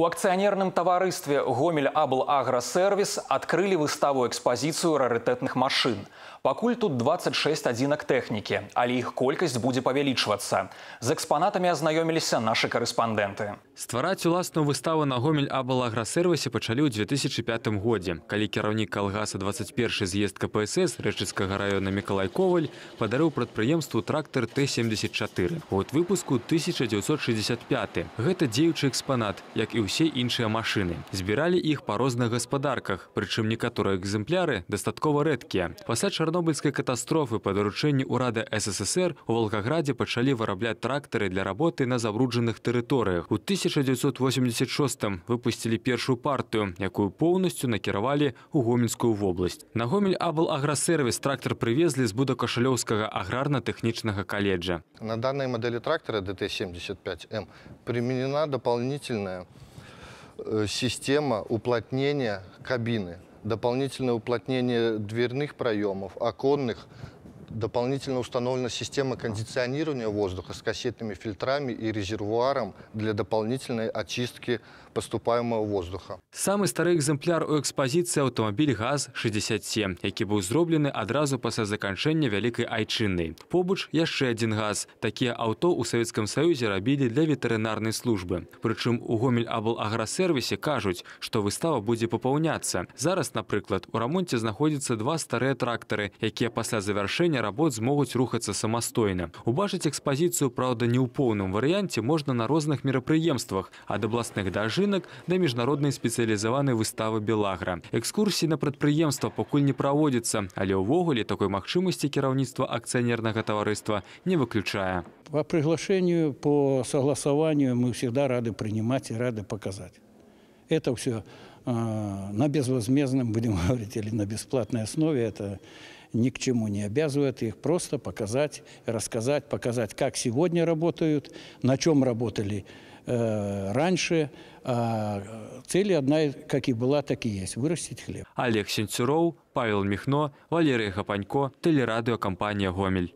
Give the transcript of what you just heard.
У акционерном товаристве гомель абл Агросервис открыли выставу экспозицию раритетных машин. Пакуль тут 26 одинок техники, але их колькость будет повеличиваться. З экспонатами азнаёміліся наши корреспонденты. Ствараць уласную выставу на гомель абл Агросервисе пачалі в 2005 году, калі керовник калгаса 21 з'езд КПСС рэчыцкага района Миколай Коваль падарыў прадпрыемству трактор Т-74. Год выпуску 1965. Гэта дзеючы экспанат, як і у ўсе іншыя машины. Збіралі их по розных гаспадарках, причем некоторые экземпляры дастаткова редкие. После Чернобыльской катастрофы по даручэнні ўрада СССР у Волгограде пачалі вырабатывать тракторы для работы на забрудженных территориях. У 1986 выпустили первую партию, якую полностью накіравалі ў гомельскую область. На гомель абл Агросервис трактор привезли с будакашалёўскага аграрно тэхнічнага колледжа. На данной модели трактора DT-75М эм применена дополнительная Э, система уплотнения кабины, дополнительное уплотнение дверных проемов, оконных Дополнительно установлена система кондиционирования воздуха с кассетными фильтрами и резервуаром для дополнительной очистки поступаемого воздуха. Самый старый экземпляр у экспозиции автомобиль ГАЗ-67, які быў зроблены адразу пасля заканчэння вялікай айчыннай. Побач яшчэ один газ. Такія авто у савецкім саюзе рабілі для ветэрынарнай службы. Прычым у гомель абл аграсервісе кажуць, што выстава будзе папаўняцца. Зараз, напрыклад, у рамонце знаходзяцца два старыя трактары, якія пасля завяршэння выканання работ змогуць рухацца самастойна. Убачыць экспазіцыю, праўда, не ў поўным варыянце можна на розных мерапрыемствах, ад областных дожинок до международной спецыялізаванай выставы Белагра. Экскурсии на прадпрыемства пакуль не проводится, але у воголи такой магчымасці кіраўніцтва акционерного товариства не выключая. По приглашению, по согласованию мы всегда рады принимать и рады показать. Это все а, на безвозмездном, будем говорить, или на бесплатной основе. Это ни к чему не обязывает их просто показать, рассказать, показать, как сегодня работают, на чем работали э, раньше. А цель одна, как и была, так и есть – вырастить хлеб. Олег Сенцюроу, Павел Михно, Валерий Хапанько, телерадиокомпания «Гомель».